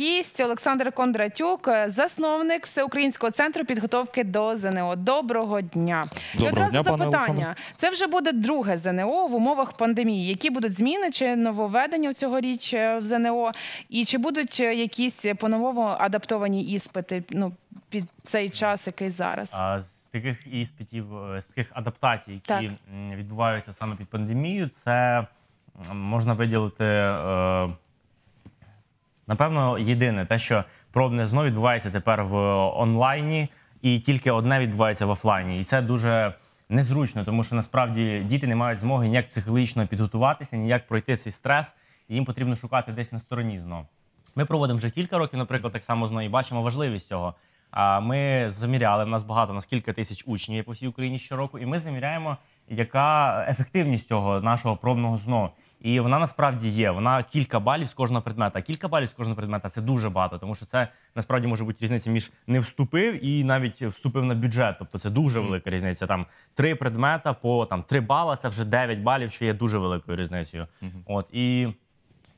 Гість Олександр Кондратюк, е, засновник всеукраїнського центру підготовки до ЗНО. Доброго дня Доброго І одразу дня, запитання. Це вже буде друге ЗНО в умовах пандемії. Які будуть зміни чи нововведення у цьогоріч е, в ЗНО? І чи будуть е, якісь по-новому адаптовані іспити? Ну під цей час, який зараз а з таких іспитів, з таких адаптацій, які так. відбуваються саме під пандемію, це можна виділити. Е Напевно, єдине те, що пробне зно відбувається тепер в онлайні, і тільки одне відбувається в офлайні, і це дуже незручно, тому що насправді діти не мають змоги ніяк психологічно підготуватися, ніяк пройти цей стрес, і їм потрібно шукати десь на стороні ЗНО. Ми проводимо вже кілька років, наприклад, так само знову і бачимо важливість цього. ми заміряли в нас багато нас кілька тисяч учнів є по всій Україні щороку, і ми заміряємо, яка ефективність цього нашого пробного ЗНО. І вона насправді є. Вона кілька балів з кожного предмета. Кілька балів з кожного предмета це дуже багато, тому що це насправді може бути різниця між не вступив і навіть вступив на бюджет. Тобто це дуже велика різниця. Там три предмета по там три бала. Це вже 9 балів, що є дуже великою різницею. От і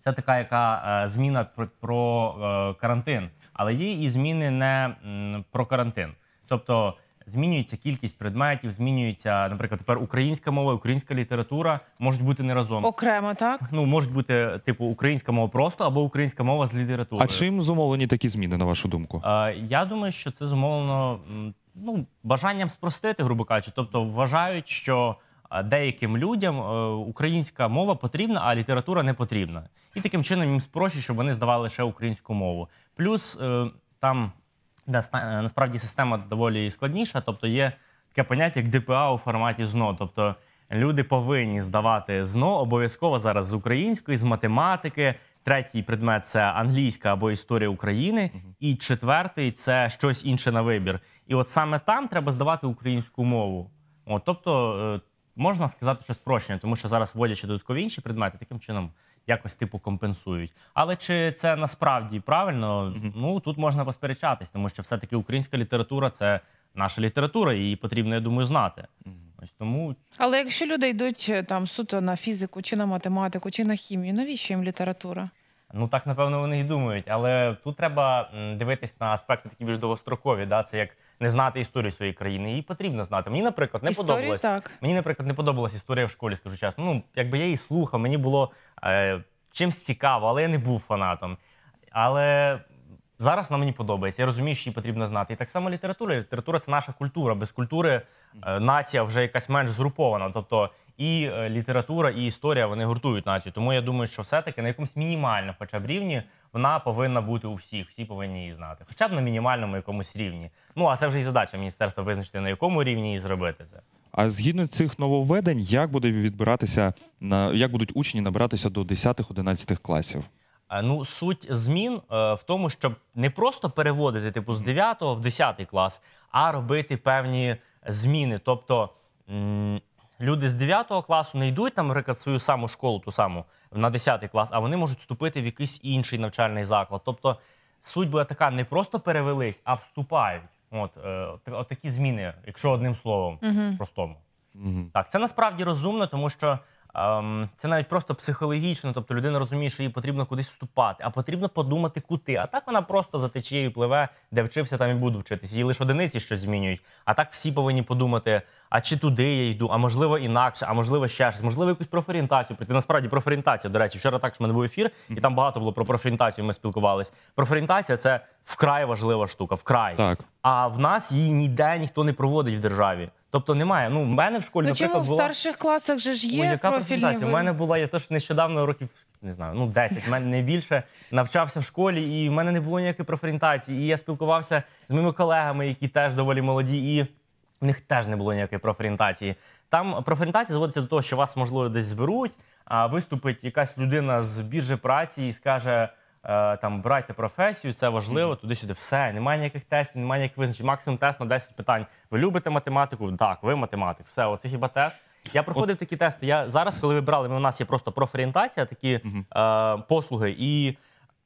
це така, яка е, зміна про, про е, карантин, але є і зміни не м, про карантин. Тобто змінюється кількість предметів, змінюється, наприклад, тепер українська мова, українська література можуть бути не разом. Окремо, так? Ну, можуть бути, типу, українська мова просто або українська мова з літературою. А чим зумовлені такі зміни, на вашу думку? Е, я думаю, що це зумовлено ну, бажанням спростити, грубо кажучи. Тобто вважають, що. Деяким людям е, українська мова потрібна, а література не потрібна, і таким чином їм спроще, щоб вони здавали лише українську мову. Плюс е, там Е, насправді система доволі складніша, тобто є таке поняття, як ДПА у форматі ЗНО. Тобто люди повинні здавати ЗНО обов'язково зараз з української, з математики. Третій предмет це англійська або історія України, і четвертий це щось інше на вибір. І от саме там треба здавати українську мову. От, Тобто е, можна сказати, що спрощення, тому що зараз вводячи додаткові інші предмети, таким чином якось типу компенсують. Але чи це насправді правильно? Ну тут можна посперечатись, тому що все-таки українська література це наша література, і її потрібно, я думаю, знати. Ось тому, але якщо люди йдуть е, там суто на фізику, чи на математику, чи на хімію, навіщо їм література? Ну так напевно вони й думають, але тут треба дивитись на аспекти такі більш довгострокові. Да? Це як не знати історію своєї країни. Її потрібно знати. Мені, наприклад, не Історію, подобалось. Мені, наприклад, не подобалась історія в школі, скажу чесно. Ну, якби я її слухав, мені було е, чимсь цікаво, але я не був фанатом. Але зараз вона мені подобається. Я розумію, що її потрібно знати. І так само література. Література це наша культура. Без культури е, нація вже якась менш згрупована. Тобто і е, література, і історія вони гуртують націю. Тому я думаю, що все-таки на якомусь мінімальному, хоча б рівні, вона повинна бути у всіх. Всі повинні її знати, хоча б на мінімальному якомусь рівні. Ну а це вже і задача міністерства визначити на якому рівні і зробити це. А згідно цих нововведень, як буде відбиратися на як будуть учні набиратися до 10-11 класів? Ну, суть змін е, в тому, щоб не просто переводити типу з 9 в 10 клас, а робити певні зміни. Тобто Люди з 9 класу не йдуть, там, наприклад, свою саму школу, ту саму на 10 клас, а вони можуть вступити в якийсь інший навчальний заклад. Тобто суть була така: не просто перевелись, а вступають. От, е, от такі зміни, якщо одним словом, угу. простому. Угу. Так, це насправді розумно, тому що це навіть просто психологічно, тобто людина розуміє, що їй потрібно кудись вступати, а потрібно подумати, куди. А так вона просто за течією пливе, де вчився, там і буду вчитися. Її лише одиниці щось змінюють. А так всі повинні подумати, а чи туди я йду, а можливо інакше, а можливо ще щось, можливо, якусь профорієнтацію. пройти. насправді профорієнтація. До речі, вчора також в мене був ефір, і там багато було про профорієнтацію. Ми спілкувалися. Профорієнтація це вкрай важлива штука. Вкрай так. А в нас її ніде ніхто не проводить в державі. Тобто немає. Ну в мене в школі ну, наприклад, чому в була... старших класах же ж є. О, яка презентація? У мене була я теж нещодавно років не знаю, ну 10, мене не більше навчався в школі, і в мене не було ніякої профорієнтації. І я спілкувався з моїми колегами, які теж доволі молоді, і в них теж не було ніякої профорієнтації. Там профорієнтація зводиться до того, що вас можливо десь зберуть, а виступить якась людина з біржі праці і скаже. Е, там брайте професію, це важливо, туди-сюди все. Немає ніяких тестів, немає ніяких визначень. Максимум тест на 10 питань. Ви любите математику? Так, ви математик. Все, оце хіба тест. Я проходив такі тести. Я зараз, коли вибрали, ми у нас є просто профорієнтація, такі е, послуги. І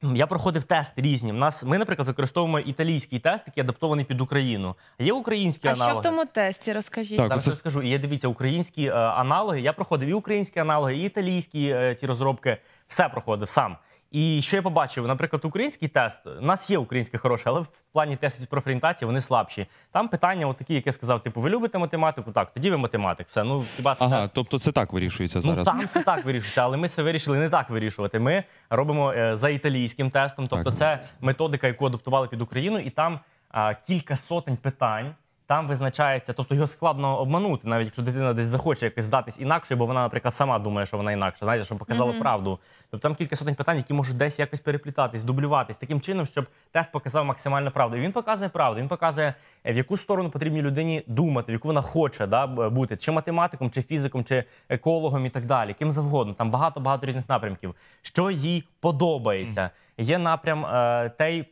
ну, я проходив тести різні. У нас ми, наприклад, використовуємо італійський тест, який адаптований під Україну. А Є українські А аналоги. що в тому тесті? Розкажіть. Так, Там це... ще скажу, є дивіться, українські е, аналоги. Я проходив і українські аналоги, і італійські е, ці розробки. Все проходив сам. І що я побачив, наприклад, український тест у нас є український хороший, але в плані тестів профорієнтації вони слабші. Там питання, отакі, яке я сказав, типу, ви любите математику? Так, тоді ви математик. Все ну хіба це ага, тест. тобто це так вирішується ну, зараз. Ну, Там це так вирішується, але ми це вирішили не так вирішувати. Ми робимо е, за італійським тестом, тобто так. це методика, яку адаптували під Україну, і там е, кілька сотень питань. Там визначається, тобто його складно обманути, навіть якщо дитина десь захоче якось здатись інакше, бо вона, наприклад, сама думає, що вона інакше, знаєте, що показала mm -hmm. правду. Тобто там кілька сотень питань, які можуть десь якось переплітатись, дублюватись таким чином, щоб тест показав максимально правду. І Він показує правду. Він показує е, в яку сторону потрібно людині думати, в яку вона хоче да, бути чи математиком, чи фізиком, чи екологом, і так далі. Ким завгодно. Там багато багато різних напрямків, що їй подобається. Є напрям е, той,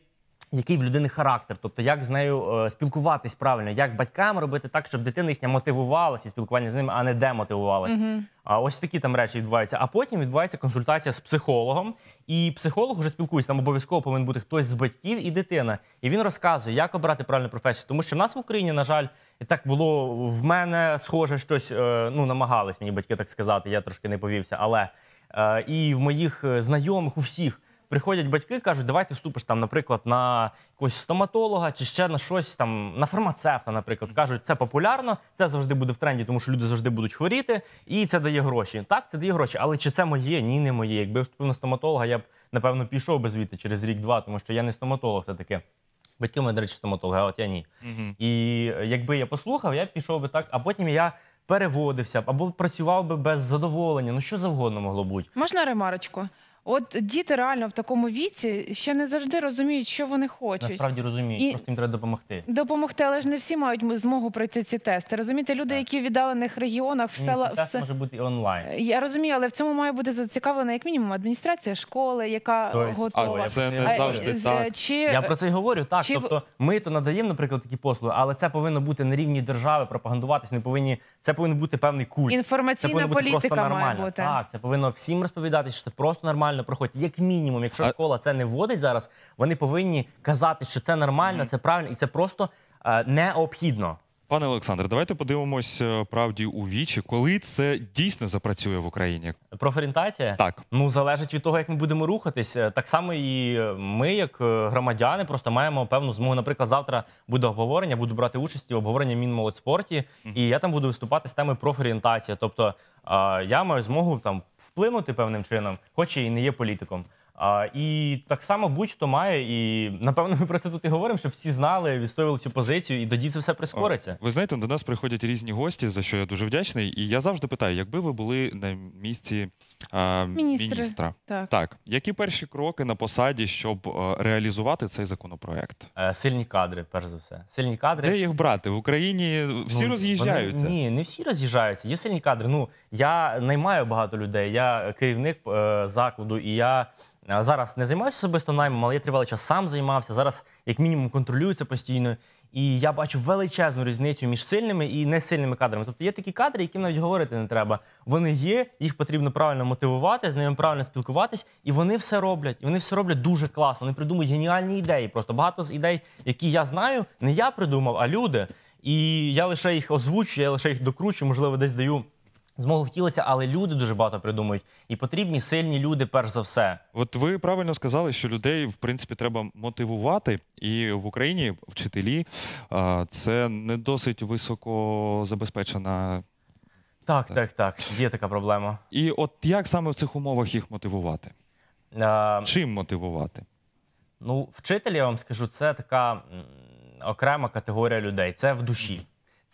який в людини характер, тобто як з нею е, спілкуватись правильно, як батькам робити так, щоб дитина їхня мотивувалася і спілкування з ними, а не демотивувалася. Угу. А ось такі там речі відбуваються. А потім відбувається консультація з психологом, і психолог уже спілкується. Там обов'язково повинен бути хтось з батьків і дитина. І він розказує, як обрати правильну професію, тому що в нас в Україні, на жаль, так було в мене схоже щось. Е, ну намагались мені батьки так сказати. Я трошки не повівся, але е, і в моїх знайомих у всіх приходять батьки, кажуть, давайте вступиш там, наприклад, на якогось стоматолога чи ще на щось там, на фармацевта, наприклад, кажуть, це популярно, це завжди буде в тренді, тому що люди завжди будуть хворіти, і це дає гроші. Так, це дає гроші, але чи це моє? Ні, не моє. Якби я вступив на стоматолога, я б напевно пішов би звідти через рік-два, тому що я не стоматолог, все таки. Батьки мої, до речі, стоматологи, а от я ні. Угу. І е, якби я послухав, я б пішов би так, а потім я. Переводився б або працював би без задоволення, ну що завгодно могло бути. Можна ремарочку? От діти реально в такому віці ще не завжди розуміють, що вони хочуть. Насправді розуміють, І... просто їм треба допомогти. Допомогти, але ж не всі мають змогу пройти ці тести. Розумієте, люди, так. які в віддалених регіонах, в села все може бути і онлайн. Е, я розумію, але в цьому має бути зацікавлена як мінімум адміністрація школи, яка Той, готова а це не завжди а, е, так. Чи... Я про це й говорю. Так чи... тобто, ми то надаємо, наприклад, такі послуги, але це повинно бути на рівні держави, пропагандуватись. Не повинні це повинен бути певний культ. Інформаційна це політика має бути. Так, це повинно всім розповідати, що це просто нормально нормально проходять. Як мінімум, якщо а... школа це не вводить зараз, вони повинні казати, що це нормально, це правильно і це просто е, необхідно. Пане Олександр, давайте подивимось е, правді у вічі, коли це дійсно запрацює в Україні. Профорієнтація? так ну залежить від того, як ми будемо рухатись. Е, так само і ми, як е, громадяни, просто маємо певну змогу. Наприклад, завтра буде обговорення, буду брати участь в обговоренні мінмолодспорті, і я там буду виступати з темою профорієнтації. Тобто я маю змогу там вплинути певним чином, хоч і не є політиком. А, І так само будь-хто має, і напевно ми про це тут і говоримо, щоб всі знали, відстоювали цю позицію, і тоді це все прискориться. Ви знаєте, до нас приходять різні гості, за що я дуже вдячний. І я завжди питаю, якби ви були на місці а, міністра, так. так які перші кроки на посаді, щоб е, реалізувати цей законопроект? Е, Сильні кадри, перш за все. Сильні кадри. Де їх брати в Україні? Всі ну, роз'їжджаються. Вони, ні, не всі роз'їжджаються. Є сильні кадри. Ну я наймаю багато людей. Я керівник е, закладу і я. Е, зараз не займаюся особисто наймом, але я тривалий час сам займався. Зараз, як мінімум, контролюється постійно. І я бачу величезну різницю між сильними і несильними кадрами. Тобто є такі кадри, яким навіть говорити не треба. Вони є, їх потрібно правильно мотивувати, з ними правильно спілкуватись, і вони все роблять. І вони все роблять дуже класно. Вони придумують геніальні ідеї. Просто багато з ідей, які я знаю, не я придумав, а люди. І я лише їх озвучую, я лише їх докручу, можливо, десь даю. Змогу втілиться, але люди дуже багато придумують, і потрібні сильні люди, перш за все. От ви правильно сказали, що людей в принципі треба мотивувати, і в Україні вчителі це не досить високо забезпечена. Так, так, так. Є така проблема. І от як саме в цих умовах їх мотивувати? Е... Чим мотивувати? Ну, вчителі, я вам скажу, це така окрема категорія людей. Це в душі.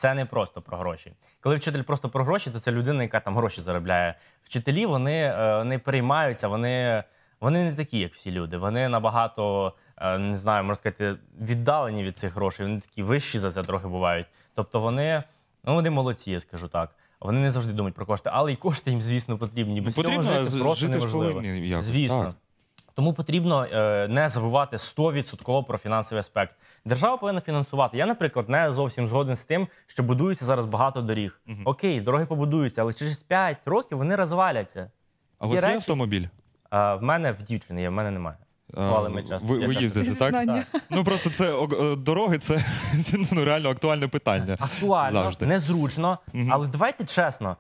Це не просто про гроші. Коли вчитель просто про гроші, то це людина, яка там гроші заробляє. Вчителі вони не переймаються, вони вони не такі, як всі люди. Вони набагато е, не знаю, можна сказати, віддалені від цих грошей. Вони такі вищі за це трохи бувають. Тобто вони ну вони молодці, я скажу так. Вони не завжди думають про кошти, але й кошти їм, звісно, потрібні. Без ну, потрібно, цього жити просто неможливо. Повинні, звісно. Так. Тому потрібно е, не забувати 100% про фінансовий аспект. Держава повинна фінансувати. Я, наприклад, не зовсім згоден з тим, що будується зараз багато доріг. Угу. Окей, дороги побудуються, але через 5 років вони розваляться. А у вас є автомобіль? А, в мене в дівчини є, в мене немає. Але ми часто, ви ви їздите, так? так? Ну просто це о, дороги, це ну, реально актуальне питання. Актуально, Завжди. незручно. Угу. Але давайте чесно.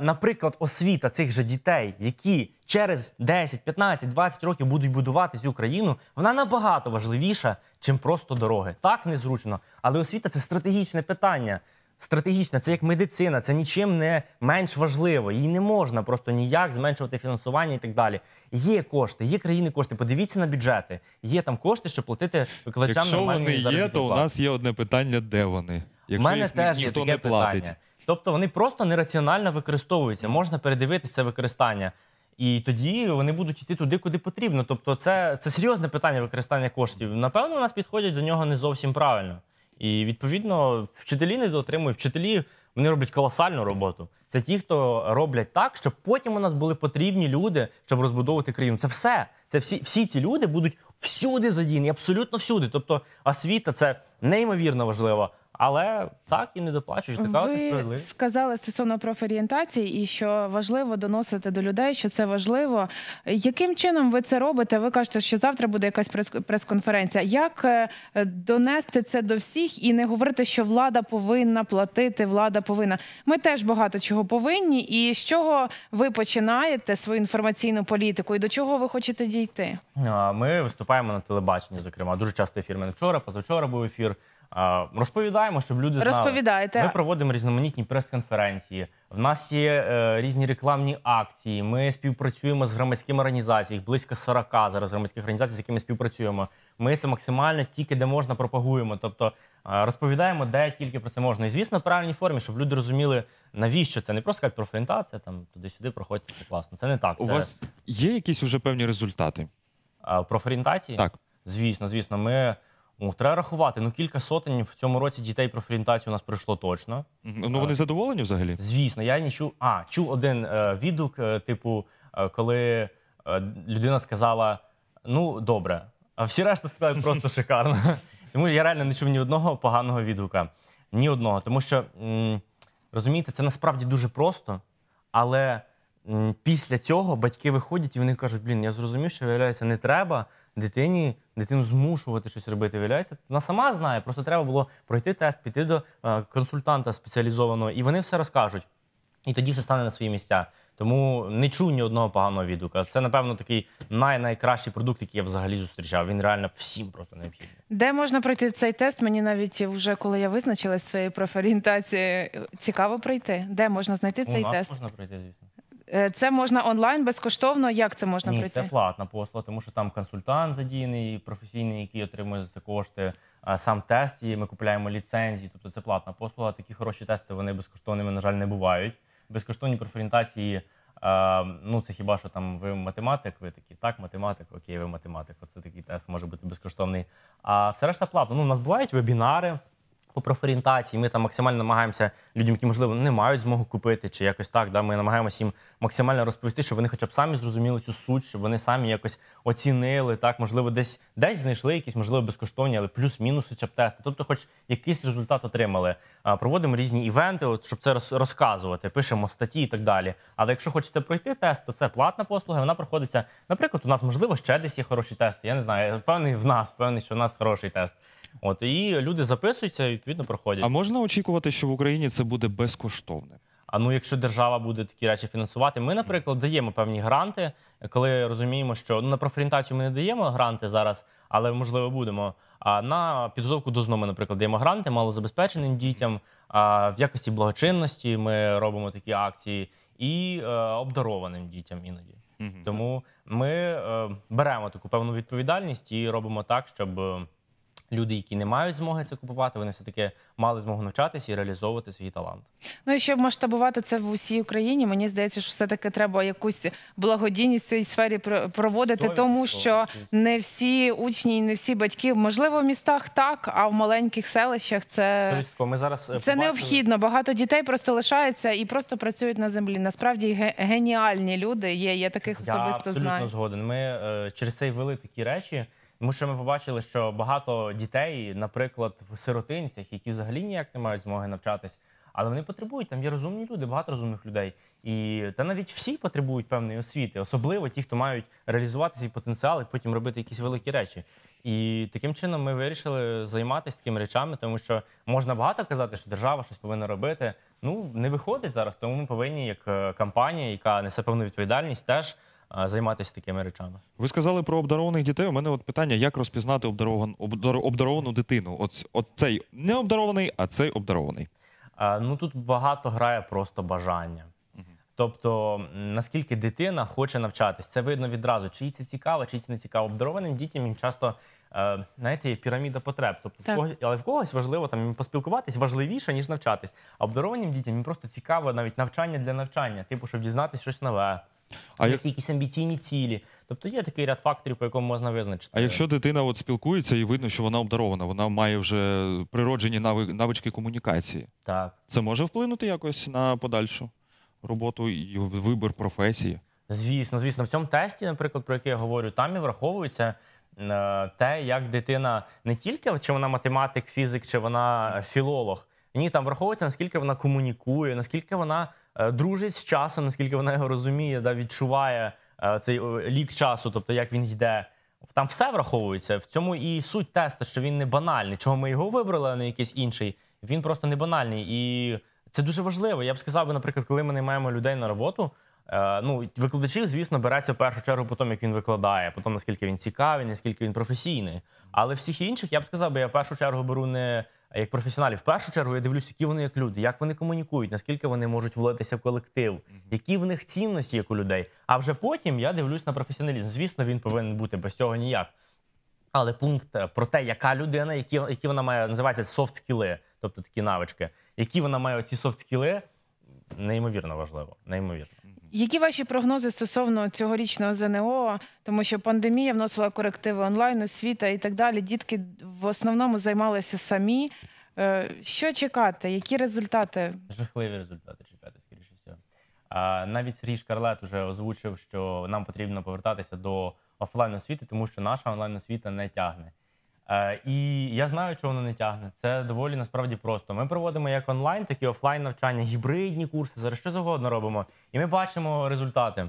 Наприклад, освіта цих же дітей, які через 10, 15, 20 років будуть будувати цю країну, вона набагато важливіша, чим просто дороги. Так незручно, але освіта це стратегічне питання. Стратегічна, це як медицина, це нічим не менш важливо. Її не можна просто ніяк зменшувати фінансування і так далі. Є кошти, є країни кошти. Подивіться на бюджети. Є там кошти, щоб платити викладачам. Якщо вони є, то у нас є одне питання: де вони? Якщо мене їх теж ніхто є таке не платить. Питання. Тобто вони просто нераціонально використовуються. Можна передивитися використання. І тоді вони будуть йти туди, куди потрібно. Тобто, це це серйозне питання використання коштів. Напевно, у нас підходять до нього не зовсім правильно. І відповідно, вчителі не дотримують. Вчителі вони роблять колосальну роботу. Це ті, хто роблять так, щоб потім у нас були потрібні люди, щоб розбудовувати країну. Це все. Це всі всі ці люди будуть всюди задіяні, абсолютно всюди. Тобто, освіта це неймовірно важливо. Але так і не доплачують. Така Ви сказали стосовно профорієнтації і що важливо доносити до людей, що це важливо. Яким чином ви це робите? Ви кажете, що завтра буде якась прес- прес-конференція. Як е, донести це до всіх і не говорити, що влада повинна платити, влада повинна. Ми теж багато чого повинні. І з чого ви починаєте свою інформаційну політику і до чого ви хочете дійти? Ми виступаємо на телебаченні, зокрема, дуже часто ефір. вчора, позавчора був ефір. А, Розповідаємо розповідаємо, щоб люди знали. Розповідаєте. Ми проводимо різноманітні прес-конференції. В нас є е, різні рекламні акції. Ми співпрацюємо з громадськими організаціями, близько 40 зараз громадських організацій, з якими співпрацюємо. Ми це максимально тільки де можна пропагуємо, тобто е, розповідаємо, де тільки про це можна. І звісно, в правильній формі, щоб люди розуміли, навіщо це не просто як профорієнтація, там туди-сюди проходьте, це класно. Це не так. Це... У вас є якісь вже певні результати? Е, профорієнтації? Так. Звісно, звісно, ми. О, треба рахувати. Ну кілька сотень в цьому році дітей про фрінтацію у нас пройшло точно. Ну вони е, задоволені взагалі? Звісно, я не чув. А чув один е, відгук, е, типу, е, коли е, людина сказала: ну добре, а всі решта сказали просто шикарно. Тому я реально не чув ні одного поганого відгука. Ні одного. Тому що розумієте, це насправді дуже просто, але Після цього батьки виходять і вони кажуть, блін, я зрозумів, що виявляється, не треба дитині дитину змушувати щось робити. Виявляється, вона сама знає, просто треба було пройти тест, піти до е, консультанта спеціалізованого, і вони все розкажуть. І тоді все стане на свої місця. Тому не чув ні одного поганого відгука. Це, напевно, такий най-найкращий продукт, який я взагалі зустрічав. Він реально всім просто необхідний. Де можна пройти цей тест? Мені навіть вже коли я визначилась своєю профорієнтацією, цікаво пройти. Де можна знайти У цей нас тест? Можна пройти, звісно. Е, це можна онлайн безкоштовно. Як це можна Ні, пройти? Це платна послуга, тому що там консультант задіяний, професійний, який отримує за це кошти. Сам тест і ми купуємо ліцензії. Тобто це платна послуга. Такі хороші тести вони безкоштовними, на жаль, не бувають. Безкоштовні профорієнтації. Ну, це хіба що там ви математик? Ви такі так, математик, окей, ви математик. Оце такий тест може бути безкоштовний. А все решта платно. Ну, у нас бувають вебінари по профорієнтації. Ми там максимально намагаємося людям, які можливо не мають змогу купити, чи якось так. Да, Ми намагаємося їм максимально розповісти, щоб вони, хоча б самі зрозуміли цю суть, щоб вони самі якось оцінили. Так, можливо, десь десь знайшли якісь, можливо, безкоштовні, але плюс-мінус хоча б тести. Тобто, хоч якийсь результат отримали. проводимо різні івенти, от, щоб це розказувати, пишемо статті і так далі. Але якщо хочеться пройти тест, то це платна послуга. Вона проходиться. Наприклад, у нас можливо ще десь є хороші тести. Я не знаю, я певний в нас, певний, що в нас хороший тест. От і люди записуються і відповідно проходять. А можна очікувати, що в Україні це буде безкоштовне? А ну, якщо держава буде такі речі фінансувати, ми, наприклад, даємо певні гранти, коли розуміємо, що ну на профорієнтацію ми не даємо гранти зараз, але можливо будемо. А на підготовку до ЗНО ми, наприклад, даємо гранти малозабезпеченим дітям. А в якості благочинності ми робимо такі акції і е, обдарованим дітям іноді. Тому ми е, беремо таку певну відповідальність і робимо так, щоб люди, які не мають змоги це купувати, вони все таки мали змогу навчатися і реалізовувати свій талант. Ну і щоб масштабувати це в усій Україні, мені здається, що все таки треба якусь благодійність в цій сфері проводити, 100%. тому що не всі учні, і не всі батьки, можливо, в містах так, а в маленьких селищах це ми зараз е, це побачили... необхідно. Багато дітей просто лишаються і просто працюють на землі. Насправді геніальні люди є. Я таких особисто Я абсолютно знаю. згоден. Ми е, через це й вели такі речі. Тому що ми побачили, що багато дітей, наприклад, в сиротинцях, які взагалі ніяк не мають змоги навчатись, але вони потребують. Там є розумні люди, багато розумних людей. І та навіть всі потребують певної освіти, особливо ті, хто мають реалізувати свій потенціал і потім робити якісь великі речі. І таким чином ми вирішили займатися такими речами, тому що можна багато казати, що держава щось повинна робити. Ну не виходить зараз, тому ми повинні, як е, компанія, яка несе певну відповідальність, теж займатися такими речами. Ви сказали про обдарованих дітей. У мене от питання: як розпізнати обдарован, обдар, обдаровану дитину? От, от цей не обдарований, а цей обдарований. Ну тут багато грає просто бажання. Тобто наскільки дитина хоче навчатися, це видно відразу, чи це цікаво, чи це не цікаво. Обдарованим дітям їм часто е, знаєте, є піраміда потреб. Тобто, так. але в когось важливо там поспілкуватись важливіше ніж навчатись. А обдарованим дітям їм просто цікаво навіть навчання для навчання, типу, щоб дізнатися щось нове. А як... якісь амбіційні цілі. Тобто є такий ряд факторів, по якому можна визначити. А якщо дитина от спілкується і видно, що вона обдарована, вона має вже природжені навички комунікації. Так. Це може вплинути якось на подальшу роботу і вибір професії? Звісно, звісно, в цьому тесті, наприклад, про який я говорю, там і враховується. Е, те, як дитина не тільки чи вона математик, фізик, чи вона філолог, ні, там враховується наскільки вона комунікує, наскільки вона е, дружить з часом, наскільки вона його розуміє, да відчуває е, цей лік часу, тобто як він йде. Там все враховується. В цьому і суть тесту, що він не банальний. Чого ми його вибрали, а не якийсь інший. Він просто не банальний. І це дуже важливо. Я б сказав, наприклад, коли ми не маємо людей на роботу. Е, ну, викладачів, звісно, береться в першу чергу по тому, як він викладає, по тому, наскільки він цікавий, наскільки він професійний. Але всіх інших я б сказав, бо я в першу чергу беру не як професіоналів. В першу чергу я дивлюся, які вони як люди, як вони комунікують, наскільки вони можуть влитися в колектив, які в них цінності як у людей. А вже потім я дивлюсь на професіоналізм. Звісно, він повинен бути без цього ніяк. Але пункт е, про те, яка людина, які які вона має називається софт-скіли, тобто такі навички, які вона має оці софт-скіли, неймовірно важливо. Неймовірно. Які ваші прогнози стосовно цьогорічного ЗНО, тому що пандемія вносила корективи онлайн, освіта і так далі. Дітки в основному займалися самі. Е, що чекати? Які результати? Жахливі результати чекати, скоріше всього. А навіть Сергій Шкарлет уже озвучив, що нам потрібно повертатися до офлайн освіти, тому що наша онлайн освіта не тягне. Е, і я знаю, чого воно не тягне. Це доволі насправді просто. Ми проводимо як онлайн, так і офлайн навчання, гібридні курси, зараз що завгодно робимо, і ми бачимо результати.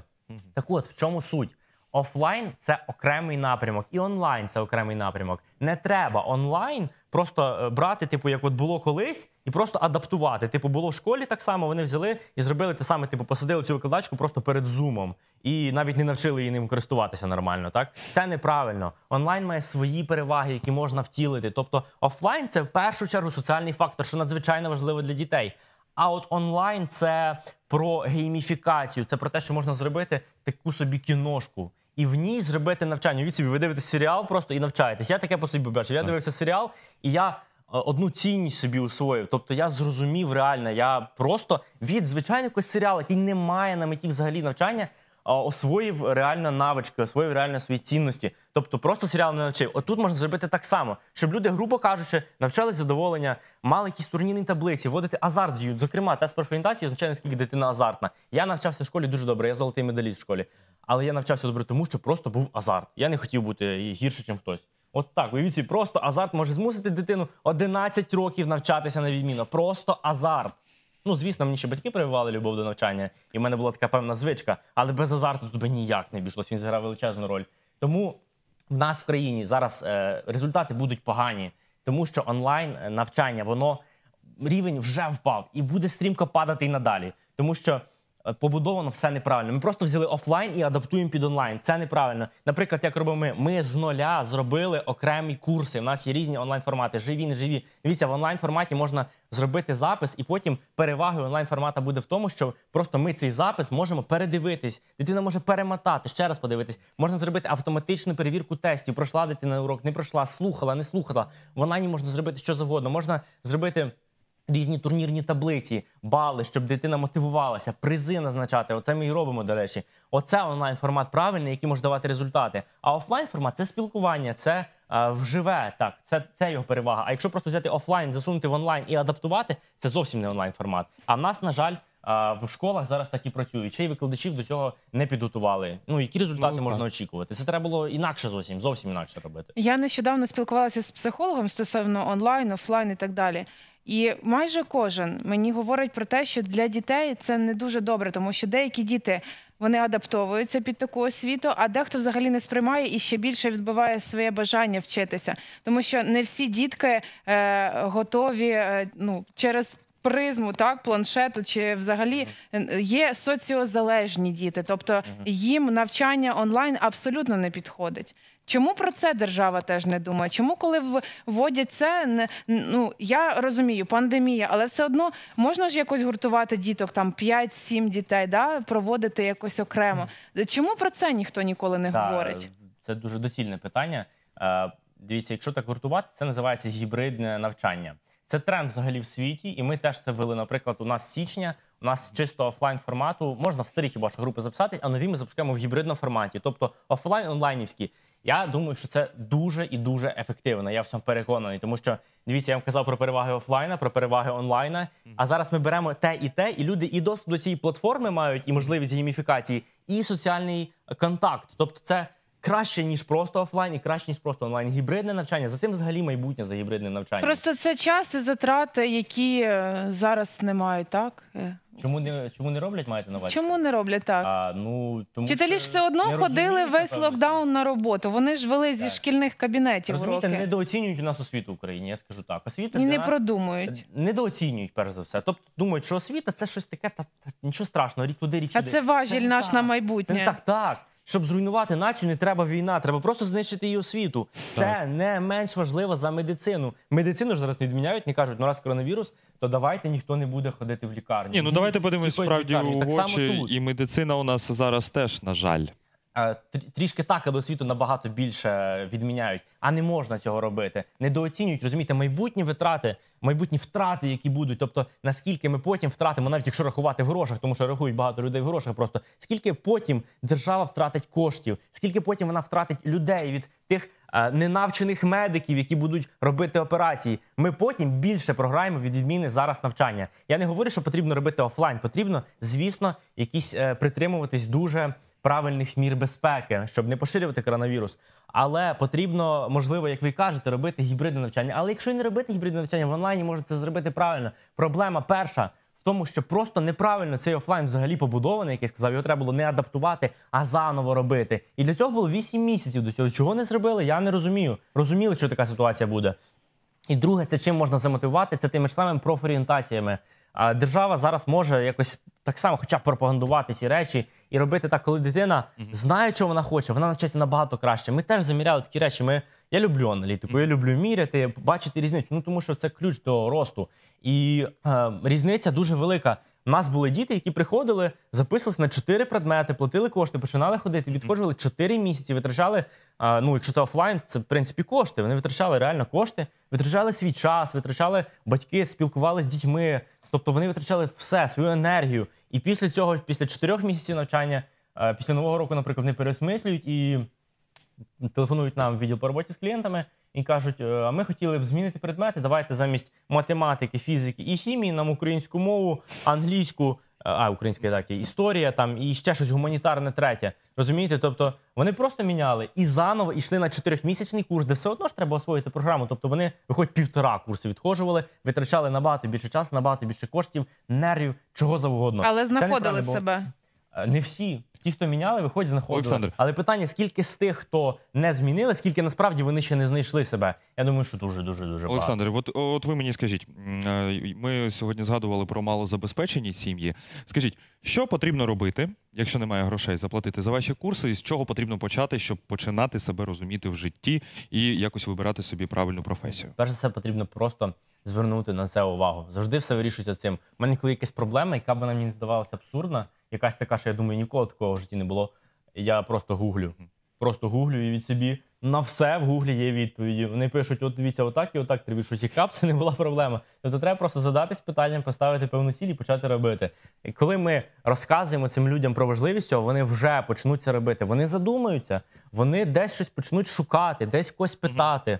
Так, от в чому суть? Офлайн це окремий напрямок, і онлайн це окремий напрямок. Не треба онлайн просто е, брати, типу, як от було колись, і просто адаптувати. Типу, було в школі так само. Вони взяли і зробили те саме. Типу, посадили цю викладачку просто перед зумом, і навіть не навчили її ним користуватися нормально. Так це неправильно. Онлайн має свої переваги, які можна втілити. Тобто, офлайн це в першу чергу соціальний фактор, що надзвичайно важливо для дітей. А от онлайн це про гейміфікацію, це про те, що можна зробити таку собі кіношку і в ній зробити навчання. Від собі ви дивитесь серіал просто і навчаєтесь. Я таке по собі бачив. Я дивився серіал, і я. Е, одну цінність собі усвоїв, тобто я зрозумів реально. Я просто від звичайного серіалу, який не має на меті взагалі навчання, освоїв реально навички, освоїв реально свої цінності. Тобто просто серіал не навчив. Отут можна зробити так само, щоб люди, грубо кажучи, навчались задоволення, мали якісь турнірні таблиці, вводити азарт. Зокрема, тест профорієнтації означає, наскільки дитина азартна. Я навчався в школі дуже добре, я золотий медаліст в школі. Але я навчався добре, тому що просто був азарт. Я не хотів бути гірше, ніж хтось. От так, віці просто азарт може змусити дитину 11 років навчатися на відміну. Просто азарт. Ну, звісно, мені ще батьки прививали любов до навчання, і в мене була така певна звичка, але без азарту тут би ніяк не обійшлось, Він зіграв величезну роль. Тому в нас в країні зараз е, результати будуть погані, тому що онлайн е, навчання воно рівень вже впав і буде стрімко падати і надалі, тому що. Е, побудовано все неправильно. Ми просто взяли офлайн і адаптуємо під онлайн. Це неправильно. Наприклад, як робимо ми, ми з нуля зробили окремі курси. У нас є різні онлайн формати. Живі, не живі. Дивіться, в онлайн форматі можна зробити запис, і потім перевагою онлайн формата буде в тому, що просто ми цей запис можемо передивитись. Дитина може перемотати ще раз подивитись. Можна зробити автоматичну перевірку тестів. Пройшла дитина урок, не пройшла, слухала, не слухала. В онлайні можна зробити що завгодно. Можна зробити. Різні турнірні таблиці, бали, щоб дитина мотивувалася, призи назначати. Оце ми і робимо, до речі. Оце онлайн формат правильний, який може давати результати. А офлайн формат це спілкування, це е, вживе. Так, це це його перевага. А якщо просто взяти офлайн, засунути в онлайн і адаптувати, це зовсім не онлайн формат. А в нас, на жаль, е, в школах зараз так і працюють. Чи викладачів до цього не підготували. Ну які результати ну, можна очікувати? Це треба було інакше зовсім зовсім інакше робити. Я нещодавно спілкувалася з психологом стосовно онлайн, офлайн і так далі. І майже кожен мені говорить про те, що для дітей це не дуже добре, тому що деякі діти вони адаптовуються під таку освіту, а дехто взагалі не сприймає і ще більше відбуває своє бажання вчитися, тому що не всі дітки е, готові е, ну, через призму так планшету, чи взагалі е, є соціозалежні діти, тобто їм навчання онлайн абсолютно не підходить. Чому про це держава теж не думає? Чому, коли вводять це, не ну я розумію, пандемія, але все одно можна ж якось гуртувати діток, там 5-7 дітей, да проводити якось окремо. Чому про це ніхто ніколи не да, говорить? Це дуже доцільне питання. Е, дивіться, якщо так гуртувати, це називається гібридне навчання. Це тренд взагалі в світі, і ми теж це ввели. Наприклад, у нас січня, у нас чисто офлайн формату можна в старі хіба що групи записатись, а нові ми запускаємо в гібридному форматі, тобто офлайн онлайнівські. Я думаю, що це дуже і дуже ефективно. Я в цьому переконаний, тому що дивіться, я вам казав про переваги офлайна, про переваги онлайна. А зараз ми беремо те і те, і люди і доступ до цієї платформи мають, і можливість гіміфікації, і соціальний контакт. Тобто, це краще ніж просто офлайн, і краще ніж просто онлайн. Гібридне навчання за цим взагалі майбутнє за гібридне навчання. Просто це час і затрати, які е, зараз не мають так. Е, чому не чому не роблять? Маєте на увазі? Чому не роблять так? А, ну тому вчителі ж все одно ходили весь локдаун на роботу. Вони ж вели зі шкільних кабінетів. Розумієте, уроки. недооцінюють у нас освіту в Україні. Я скажу так. Освіта і не нас продумують, недооцінюють перш за все. Тобто думають, що освіта це щось таке, та, та нічого страшного. Рік туди, рік сюди. А це важіль наш так. на майбутнє. Так, так щоб зруйнувати націю, не треба війна, треба просто знищити її освіту. Це не менш важливо за медицину. Медицину ж зараз не відміняють, не кажуть, ну раз коронавірус, то давайте ніхто не буде ходити в лікарню. Ні, ну давайте подивимось справді у Так очі, і медицина у нас зараз теж, на жаль. Е, трішки так, але освіту набагато більше відміняють, а не можна цього робити. Недооцінюють, розумієте, майбутні витрати, майбутні втрати, які будуть. Тобто, наскільки ми потім втратимо, навіть якщо рахувати в грошах, тому що рахують багато людей в грошах, просто скільки потім держава втратить коштів, скільки потім вона втратить людей від тих. Е, ненавчених медиків, які будуть робити операції, ми потім більше програємо від відміни зараз навчання. Я не говорю, що потрібно робити офлайн потрібно, звісно, якісь е, притримуватись дуже правильних мір безпеки, щоб не поширювати коронавірус. Але потрібно, можливо, як ви кажете, робити гібридне навчання. Але якщо не робити гібридне навчання в онлайні, можна це зробити правильно. Проблема перша. в Тому що просто неправильно цей офлайн взагалі побудований, який сказав, його треба було не адаптувати, а заново робити. І для цього було 8 місяців до цього. Чого не зробили? Я не розумію. Розуміли, що така ситуація буде. І друге, це чим можна замотивувати, це тими ж самими профорієнтаціями. Держава зараз може якось так само, хоча б пропагандувати ці речі і робити так, коли дитина знає, що вона хоче, вона навчається набагато краще. Ми теж заміряли такі речі. Ми я люблю аналітику, я люблю міряти, бачити різницю. Ну тому що це ключ до росту, і е, різниця дуже велика. У нас були діти, які приходили, записувалися на чотири предмети, платили кошти, починали ходити, відходжували чотири місяці, витрачали. Ну, якщо це офлайн, це в принципі кошти. Вони витрачали реально кошти, витрачали свій час, витрачали батьки, спілкувалися з дітьми. Тобто вони витрачали все свою енергію. І після цього, після чотирьох місяців навчання, після нового року, наприклад, вони переосмислюють і телефонують нам в відділ по роботі з клієнтами і кажуть: «Е, а ми хотіли б змінити предмети. Давайте замість математики, фізики і хімії нам українську мову, англійську. Е, а, українська так, історія там і ще щось гуманітарне третє. Розумієте? Тобто вони просто міняли і заново йшли на чотирьохмісячний курс, де все одно ж треба освоїти програму. Тобто вони хоч півтора курси, відхожували, витрачали набагато більше часу, набагато більше коштів, нервів, чого завгодно. Але знаходили себе. Е, не всі ті, хто міняли, виходять знаходили. Олександр. Але питання: скільки з тих, хто не змінили, скільки насправді вони ще не знайшли себе? Я думаю, що дуже дуже дуже багато. Олександр. От от ви мені скажіть, е, ми сьогодні згадували про малозабезпечені сім'ї. Скажіть, що потрібно робити, якщо немає грошей, заплатити за ваші курси, і з чого потрібно почати, щоб починати себе розуміти в житті і якось вибирати собі правильну професію? Перш за все потрібно просто. Звернути на це увагу завжди все вирішується цим. У мене коли якась проблема, яка б вона мені здавалася абсурдна, якась така, що я думаю, ніколи такого в житті не було. Я просто гуглю. Просто гуглю і від собі на все в гуглі є відповіді. Вони пишуть: от дивіться, отак і отак треба, що тікап, це не була проблема. Тобто треба просто задатись питанням, поставити певну ціль і почати робити. І коли ми розказуємо цим людям про важливість, цього, вони вже почнуть це робити. Вони задумаються, вони десь щось почнуть шукати, десь когось питати mm -hmm.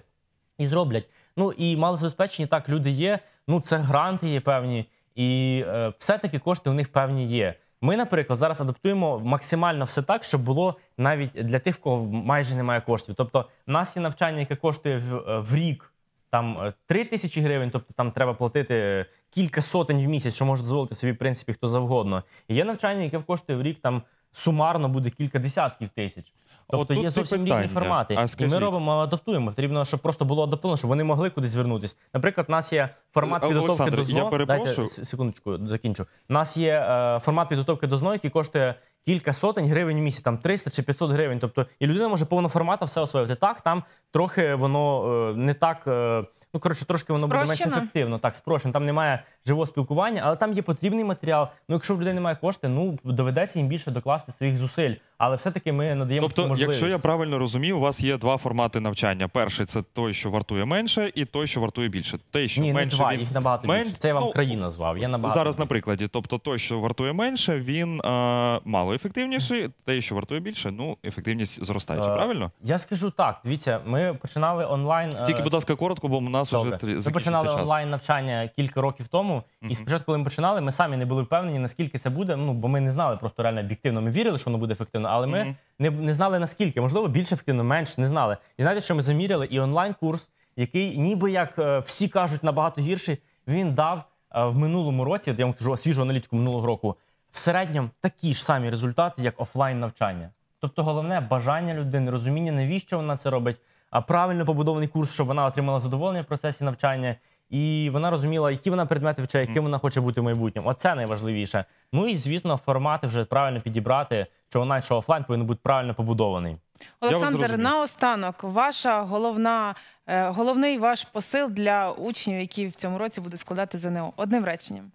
і зроблять. Ну і мало малозабезпечені так люди є. Ну це гранти є певні, і е, все таки кошти у них певні є. Ми, наприклад, зараз адаптуємо максимально все так, щоб було навіть для тих, в кого майже немає коштів. Тобто, в нас є навчання, яке коштує в, е, в рік там 3 е, тисячі гривень, тобто там треба платити кілька сотень в місяць, що може дозволити собі в принципі хто завгодно. І є навчання, яке коштує в рік там сумарно буде кілька десятків тисяч. Тобто От є зовсім питання. різні формати, а скажіть... і ми робимо адаптуємо. Потрібно, щоб просто було адаптовано, щоб вони могли кудись звернутися. Наприклад, у нас є формат підготовки Олександр, до ЗНО. Я Дайте, секундочку, закінчу. У нас є е, формат підготовки до ЗНО, який коштує кілька сотень гривень в місяць, там 300 чи 500 гривень. Тобто, і людина може повноформатно все освоїти. Так, там трохи воно е, не так. Е, Ну, коротше, трошки воно спрощено. буде менш ефективно. Так, спрощено. Там немає живого спілкування, але там є потрібний матеріал. Ну, якщо в людей немає кошти, ну доведеться їм більше докласти своїх зусиль але все-таки ми надаємо тобто, можливість. якщо я правильно розумію, у вас є два формати навчання. Перший це той, що вартує менше, і той, що вартує більше. Те, що Ні, менше не два, він... їх набагато мен... більше. Це я вам ну, країн назвав. Я набагато зараз більше. на прикладі. Тобто, той, що вартує менше, він е, мало ефективніший. Те, що вартує більше, ну ефективність зростає. Е, правильно? Я скажу так. Дивіться, ми починали онлайн. Е... Тільки, будь ласка, коротко, бо у нас Добре. уже Ми починали час. онлайн навчання кілька років тому. Mm -hmm. І спочатку, коли ми починали, ми самі не були впевнені, наскільки це буде. Ну бо ми не знали просто реально об'єктивно. Ми вірили, що воно буде ефективно ефективно, але ми mm -hmm. не не знали наскільки, можливо, більш ефективно, менш не знали. І знаєте, що ми заміряли? І онлайн-курс, який, ніби як е, всі кажуть, набагато гірший, він дав е, в минулому році. я вам кажу свіжу аналітику минулого року. В середньому такі ж самі результати, як офлайн навчання. Тобто, головне бажання людини, розуміння, навіщо вона це робить, а правильно побудований курс, щоб вона отримала задоволення в процесі навчання і вона розуміла, які вона предмети вчає, яким вона хоче бути в майбутньому. Оце найважливіше. Ну і звісно, формати вже правильно підібрати, що онлайн, що офлайн повинен бути правильно побудований. Олександр, наостанок, ваша головна, е, головний ваш посил для учнів, які в цьому році будуть складати ЗНО. Одним реченням.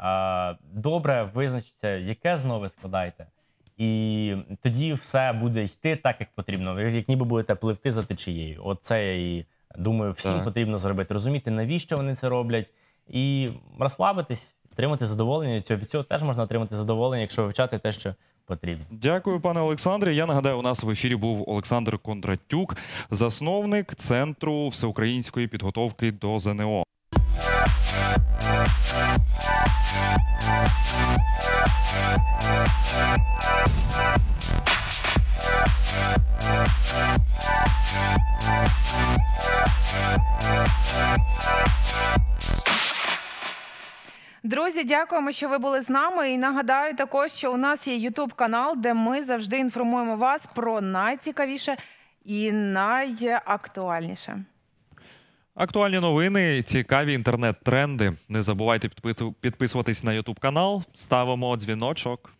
Е, Добре, визначиться, яке ЗНО ви складаєте, і тоді все буде йти так, як потрібно. Ви як ніби будете пливти за течією. Оце я і Думаю, всім так. потрібно зробити, розуміти, навіщо вони це роблять, і розслабитись, отримати задоволення. від цього. Від цього теж можна отримати задоволення, якщо вивчати те, що потрібно. Дякую, пане Олександре. Я нагадаю, у нас в ефірі був Олександр Кондратюк, засновник центру всеукраїнської підготовки до ЗНО. Друзі, дякуємо, що ви були з нами. І нагадаю, також що у нас є Ютуб канал, де ми завжди інформуємо вас про найцікавіше і найактуальніше. Актуальні новини, цікаві інтернет-тренди. Не забувайте підписуватись на Ютуб канал. Ставимо дзвіночок.